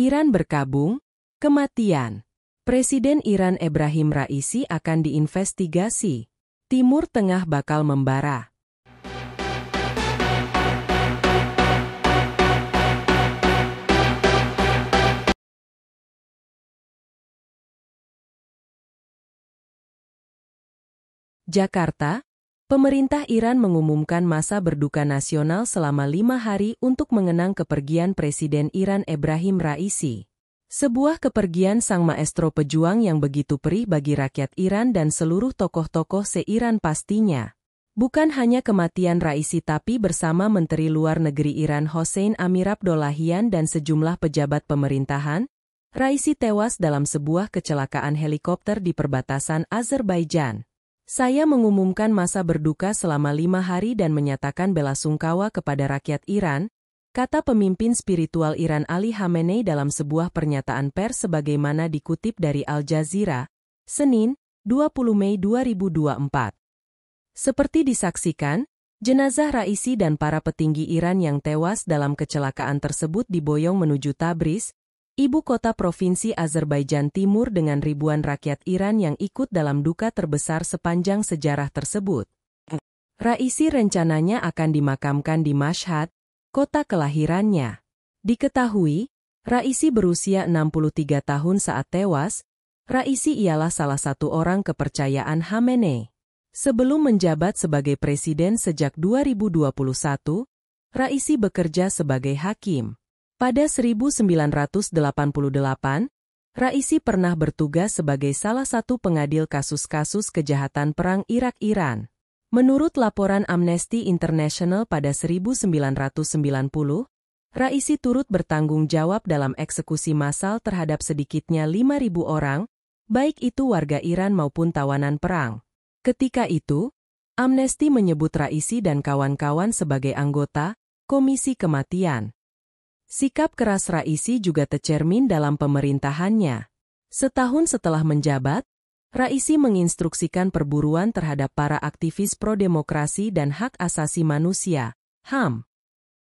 Iran berkabung, kematian. Presiden Iran Ebrahim Raisi akan diinvestigasi. Timur Tengah bakal membara. Jakarta, pemerintah Iran mengumumkan masa berduka nasional selama lima hari untuk mengenang kepergian Presiden Iran Ibrahim Raisi. Sebuah kepergian sang maestro pejuang yang begitu perih bagi rakyat Iran dan seluruh tokoh-tokoh se-Iran pastinya. Bukan hanya kematian Raisi tapi bersama Menteri Luar Negeri Iran Hossein Amir Abdollahian dan sejumlah pejabat pemerintahan, Raisi tewas dalam sebuah kecelakaan helikopter di perbatasan Azerbaijan. Saya mengumumkan masa berduka selama lima hari dan menyatakan bela sungkawa kepada rakyat Iran, kata pemimpin spiritual Iran Ali Khamenei dalam sebuah pernyataan pers sebagaimana dikutip dari Al Jazeera, Senin, 20 Mei 2024. Seperti disaksikan, Jenazah Raisi dan para petinggi Iran yang tewas dalam kecelakaan tersebut diboyong menuju Tabriz, ibu kota provinsi Azerbaijan Timur dengan ribuan rakyat Iran yang ikut dalam duka terbesar sepanjang sejarah tersebut. Raisi rencananya akan dimakamkan di Mashhad, kota kelahirannya. Diketahui, Raisi berusia 63 tahun saat tewas, Raisi ialah salah satu orang kepercayaan Hamene. Sebelum menjabat sebagai presiden sejak 2021, Raisi bekerja sebagai hakim. Pada 1988, Raisi pernah bertugas sebagai salah satu pengadil kasus-kasus kejahatan perang Irak-Iran. Menurut laporan Amnesty International pada 1990, Raisi turut bertanggung jawab dalam eksekusi massal terhadap sedikitnya 5.000 orang, baik itu warga Iran maupun tawanan perang. Ketika itu, Amnesty menyebut Raisi dan kawan-kawan sebagai anggota Komisi Kematian. Sikap keras Raisi juga tercermin dalam pemerintahannya. Setahun setelah menjabat, Raisi menginstruksikan perburuan terhadap para aktivis pro-demokrasi dan hak asasi manusia, HAM.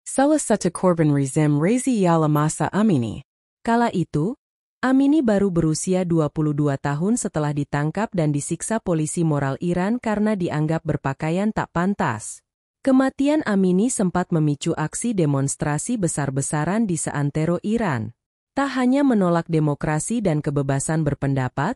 Salah satu korban rezim Raisi Yala Masa Amini. Kala itu, Amini baru berusia 22 tahun setelah ditangkap dan disiksa polisi moral Iran karena dianggap berpakaian tak pantas. Kematian Amini sempat memicu aksi demonstrasi besar-besaran di seantero Iran. Tak hanya menolak demokrasi dan kebebasan berpendapat,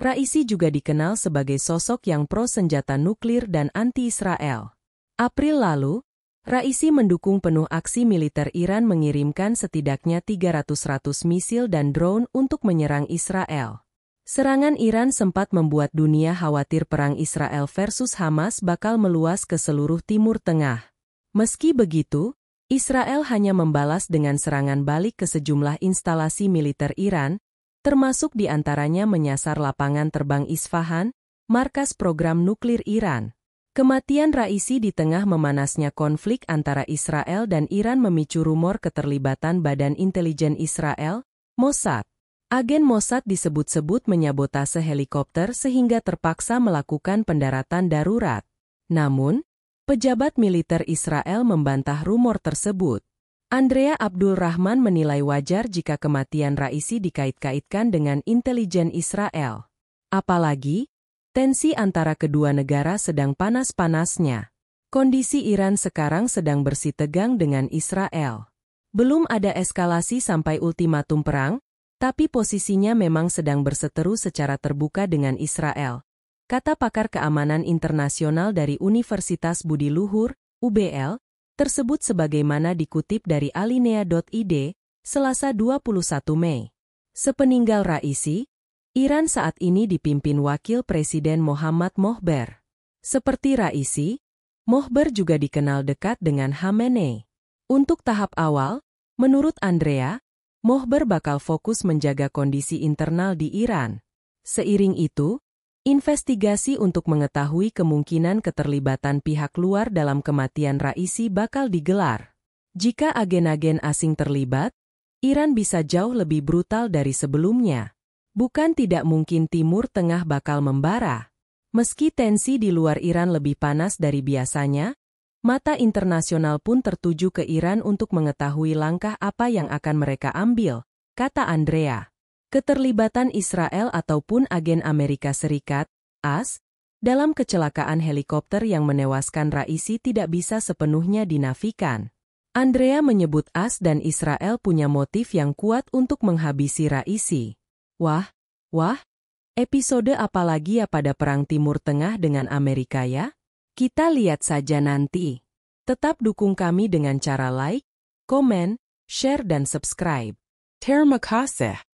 Raisi juga dikenal sebagai sosok yang pro senjata nuklir dan anti-Israel. April lalu, Raisi mendukung penuh aksi militer Iran mengirimkan setidaknya 300 100 misil dan drone untuk menyerang Israel. Serangan Iran sempat membuat dunia khawatir perang Israel versus Hamas bakal meluas ke seluruh Timur Tengah. Meski begitu, Israel hanya membalas dengan serangan balik ke sejumlah instalasi militer Iran, termasuk diantaranya menyasar lapangan terbang Isfahan, markas program nuklir Iran. Kematian Raisi di tengah memanasnya konflik antara Israel dan Iran memicu rumor keterlibatan Badan Intelijen Israel, Mossad. Agen Mossad disebut-sebut menyabotase helikopter sehingga terpaksa melakukan pendaratan darurat. Namun, pejabat militer Israel membantah rumor tersebut. Andrea Abdul Rahman menilai wajar jika kematian Raisi dikait-kaitkan dengan intelijen Israel. Apalagi, tensi antara kedua negara sedang panas-panasnya. Kondisi Iran sekarang sedang bersitegang dengan Israel. Belum ada eskalasi sampai ultimatum perang, tapi posisinya memang sedang berseteru secara terbuka dengan Israel, kata pakar keamanan internasional dari Universitas Budi Luhur, UBL, tersebut sebagaimana dikutip dari alinea.id, Selasa 21 Mei. Sepeninggal Raisi, Iran saat ini dipimpin Wakil Presiden Muhammad Mohber. Seperti Raisi, Mohber juga dikenal dekat dengan Hamenei. Untuk tahap awal, menurut Andrea, Mohber bakal fokus menjaga kondisi internal di Iran. Seiring itu, investigasi untuk mengetahui kemungkinan keterlibatan pihak luar dalam kematian Raisi bakal digelar. Jika agen-agen asing terlibat, Iran bisa jauh lebih brutal dari sebelumnya. Bukan tidak mungkin Timur Tengah bakal membara. Meski tensi di luar Iran lebih panas dari biasanya, Mata internasional pun tertuju ke Iran untuk mengetahui langkah apa yang akan mereka ambil, kata Andrea. Keterlibatan Israel ataupun agen Amerika Serikat, AS, dalam kecelakaan helikopter yang menewaskan Raisi tidak bisa sepenuhnya dinafikan. Andrea menyebut AS dan Israel punya motif yang kuat untuk menghabisi Raisi. Wah, wah, episode apalagi ya pada Perang Timur Tengah dengan Amerika ya? Kita lihat saja nanti. Tetap dukung kami dengan cara like, komen, share, dan subscribe. Terima kasih.